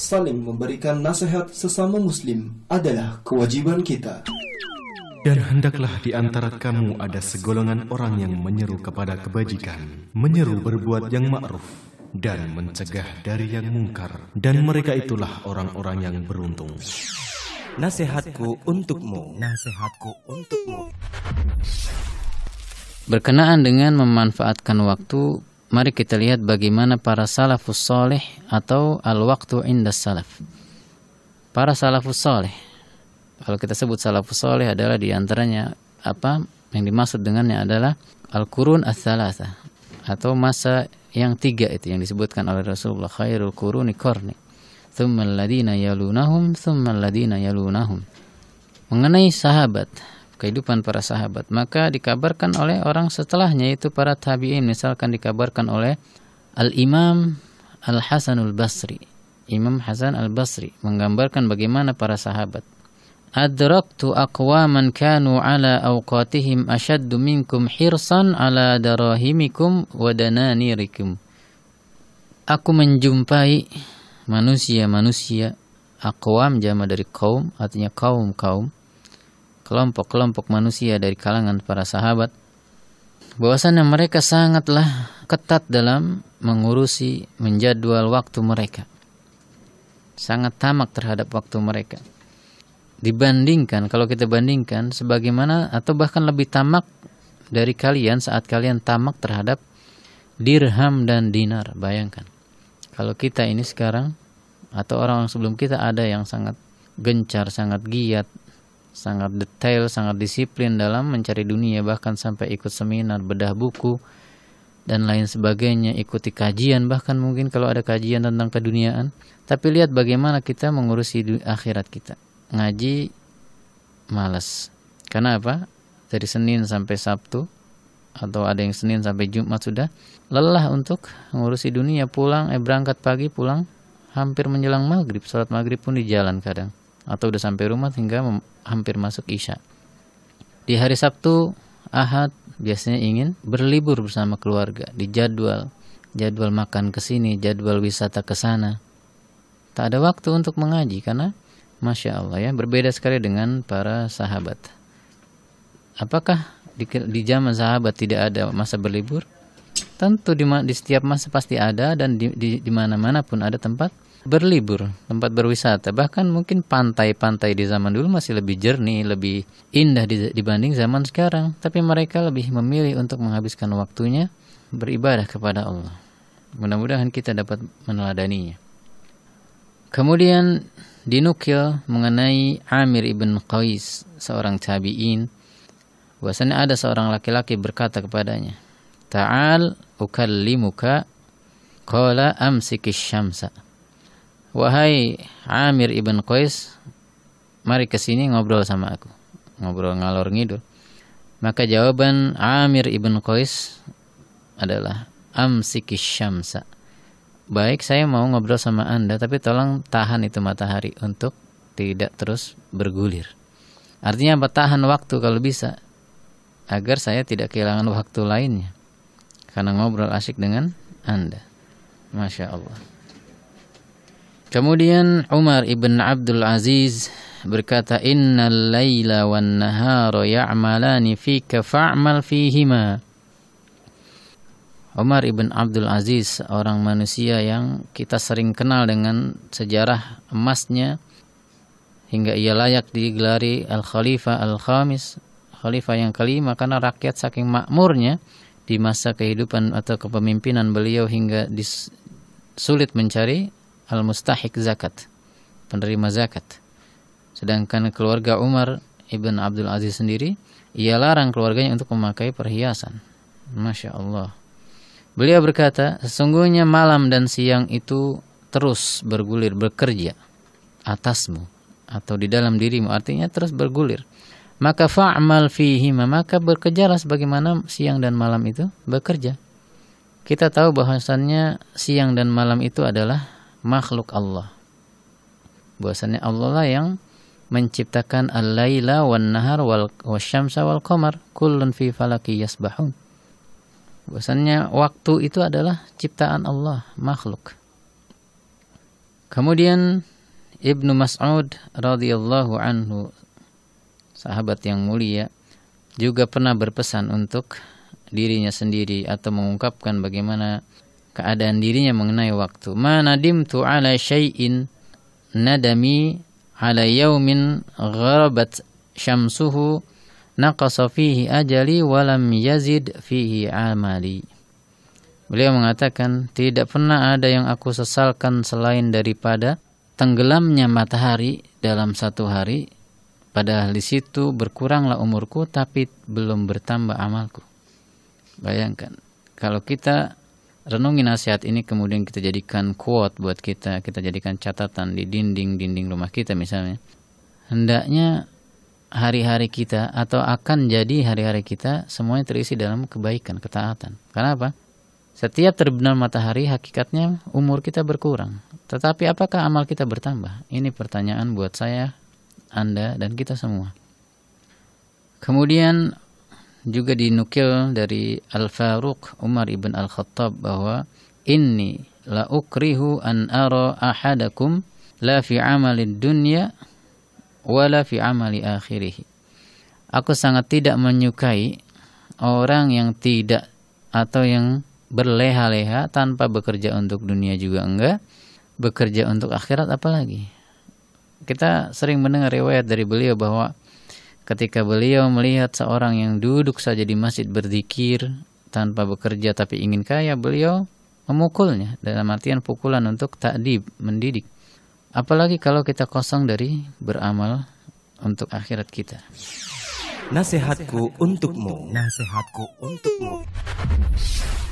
saling memberikan nasihat sesama muslim adalah kewajiban kita. Dan hendaklah di antara kamu ada segolongan orang yang menyeru kepada kebajikan, menyeru berbuat yang ma'ruf, dan mencegah dari yang mungkar. Dan mereka itulah orang-orang yang beruntung. Nasihatku untukmu. Nasihatku untukmu. Berkenaan dengan memanfaatkan waktu, mari kita lihat bagaimana para salafus soleh atau al-waktu indah salaf. Para salafus soleh, kalau kita sebut salafus soleh adalah diantaranya apa yang dimaksud dengannya adalah al-kurun as-salasa atau masa yang tiga itu yang disebutkan oleh Rasulullah khairul kuruni korni thumma alladhina yalunahum thumma alladhina yalunahum mengenai sahabat kehidupan para sahabat. Maka dikabarkan oleh orang setelahnya itu para tabi'in misalkan dikabarkan oleh Al-Imam Al-Hasanul Basri. Imam Hasan Al-Basri menggambarkan bagaimana para sahabat. Adraktu aqwaman kanu ala awqatihim ashaddu minkum hirsan ala darahimikum wa dananirikum. Aku menjumpai manusia-manusia aqwam jama dari kaum artinya kaum-kaum kelompok-kelompok manusia dari kalangan para sahabat bahwasanya mereka sangatlah ketat dalam mengurusi menjadwal waktu mereka sangat tamak terhadap waktu mereka dibandingkan kalau kita bandingkan sebagaimana atau bahkan lebih tamak dari kalian saat kalian tamak terhadap dirham dan dinar bayangkan kalau kita ini sekarang atau orang-orang sebelum kita ada yang sangat gencar sangat giat sangat detail, sangat disiplin dalam mencari dunia, bahkan sampai ikut seminar, bedah buku, dan lain sebagainya, ikuti kajian, bahkan mungkin kalau ada kajian tentang keduniaan. Tapi lihat bagaimana kita mengurusi akhirat kita. Ngaji malas. Karena apa? Dari Senin sampai Sabtu, atau ada yang Senin sampai Jumat sudah, lelah untuk mengurusi dunia, pulang, eh berangkat pagi, pulang, hampir menjelang maghrib, sholat maghrib pun di jalan kadang atau udah sampai rumah hingga hampir masuk Isya. Di hari Sabtu, Ahad biasanya ingin berlibur bersama keluarga di jadwal, jadwal makan ke sini, jadwal wisata ke sana. Tak ada waktu untuk mengaji karena Masya Allah ya, berbeda sekali dengan para sahabat. Apakah di, di zaman sahabat tidak ada masa berlibur? Tentu di, di setiap masa pasti ada dan di, di, di mana-mana pun ada tempat berlibur, tempat berwisata. Bahkan mungkin pantai-pantai di zaman dulu masih lebih jernih, lebih indah dibanding zaman sekarang. Tapi mereka lebih memilih untuk menghabiskan waktunya beribadah kepada Allah. Mudah-mudahan kita dapat meneladaninya. Kemudian dinukil mengenai Amir ibn Qais, seorang tabi'in. Bahwasanya ada seorang laki-laki berkata kepadanya, Ta'al ukallimuka qala amsikis syamsa Wahai Amir ibn Qais, mari ke sini ngobrol sama aku. Ngobrol ngalor ngidul. Maka jawaban Amir ibn Qais adalah amsikis syamsa. Baik, saya mau ngobrol sama Anda, tapi tolong tahan itu matahari untuk tidak terus bergulir. Artinya apa? Tahan waktu kalau bisa agar saya tidak kehilangan waktu lainnya karena ngobrol asik dengan Anda. Masya Allah. Kemudian Umar ibn Abdul Aziz berkata innal laila wan nahara ya'malani fika fa'mal fihima Umar ibn Abdul Aziz orang manusia yang kita sering kenal dengan sejarah emasnya hingga ia layak digelari al-khalifah al-khamis khalifah yang kelima karena rakyat saking makmurnya di masa kehidupan atau kepemimpinan beliau hingga sulit mencari al-mustahik zakat, penerima zakat. Sedangkan keluarga Umar Ibn Abdul Aziz sendiri, ia larang keluarganya untuk memakai perhiasan. Masya Allah. Beliau berkata, sesungguhnya malam dan siang itu terus bergulir, bekerja atasmu atau di dalam dirimu, artinya terus bergulir. Maka fa'mal fihi maka bekerjalah sebagaimana siang dan malam itu bekerja. Kita tahu bahwasannya siang dan malam itu adalah makhluk Allah. Bahwasanya Allah lah yang menciptakan al-laila wan nahar wal wasyamsa wal qamar kullun fi falaki yasbahun. Bahwasanya waktu itu adalah ciptaan Allah, makhluk. Kemudian Ibnu Mas'ud radhiyallahu anhu sahabat yang mulia juga pernah berpesan untuk dirinya sendiri atau mengungkapkan bagaimana keadaan dirinya mengenai waktu. Ma nadimtu ala syai'in nadami ala yaumin gharabat syamsuhu naqasa fihi ajali walam yazid fihi amali. Beliau mengatakan, tidak pernah ada yang aku sesalkan selain daripada tenggelamnya matahari dalam satu hari, padahal di situ berkuranglah umurku tapi belum bertambah amalku. Bayangkan, kalau kita renungi nasihat ini kemudian kita jadikan quote buat kita, kita jadikan catatan di dinding-dinding rumah kita misalnya. Hendaknya hari-hari kita atau akan jadi hari-hari kita semuanya terisi dalam kebaikan, ketaatan. Karena apa? Setiap terbenam matahari hakikatnya umur kita berkurang. Tetapi apakah amal kita bertambah? Ini pertanyaan buat saya, Anda, dan kita semua. Kemudian juga dinukil dari Al-Faruq Umar ibn Al-Khattab bahwa ini la ukrihu an ara ahadakum la fi amali dunya wala fi amali akhirih. Aku sangat tidak menyukai orang yang tidak atau yang berleha-leha tanpa bekerja untuk dunia juga enggak, bekerja untuk akhirat apalagi. Kita sering mendengar riwayat dari beliau bahwa ketika beliau melihat seorang yang duduk saja di masjid berzikir tanpa bekerja tapi ingin kaya, beliau memukulnya dalam artian pukulan untuk takdib, mendidik. Apalagi kalau kita kosong dari beramal untuk akhirat kita. Nasihatku untukmu. Nasihatku untukmu.